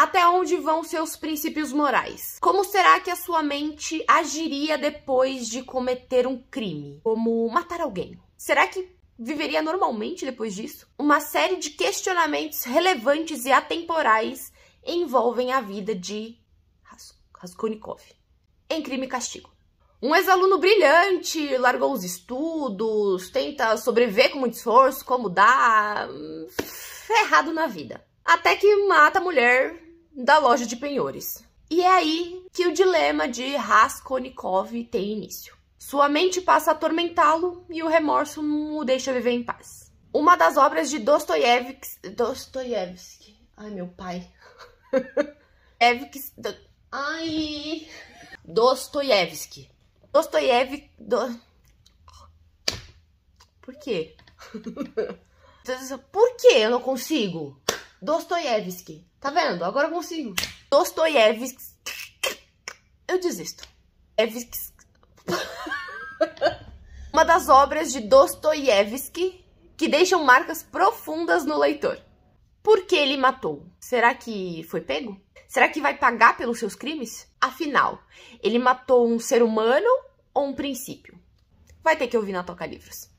Até onde vão seus princípios morais? Como será que a sua mente agiria depois de cometer um crime? Como matar alguém? Será que viveria normalmente depois disso? Uma série de questionamentos relevantes e atemporais envolvem a vida de Ras Raskolnikov em Crime e Castigo. Um ex-aluno brilhante, largou os estudos, tenta sobreviver com muito esforço, como dá, hum, ferrado na vida. Até que mata a mulher da loja de penhores. E é aí que o dilema de Raskolnikov tem início. Sua mente passa a atormentá-lo e o remorso não o deixa viver em paz. Uma das obras de Dostoyevsky... Dostoyevsky... Ai, meu pai. Evks... Do... Ai... Dostoyevsky. Dostoyevsky... Do... Por quê? Por que eu não consigo? Dostoiévski. Tá vendo? Agora eu consigo. Dostoiévski. Eu desisto. Evski. Uma das obras de Dostoiévski que deixam marcas profundas no leitor. Por que ele matou? Será que foi pego? Será que vai pagar pelos seus crimes? Afinal, ele matou um ser humano ou um princípio? Vai ter que ouvir na Toca Livros.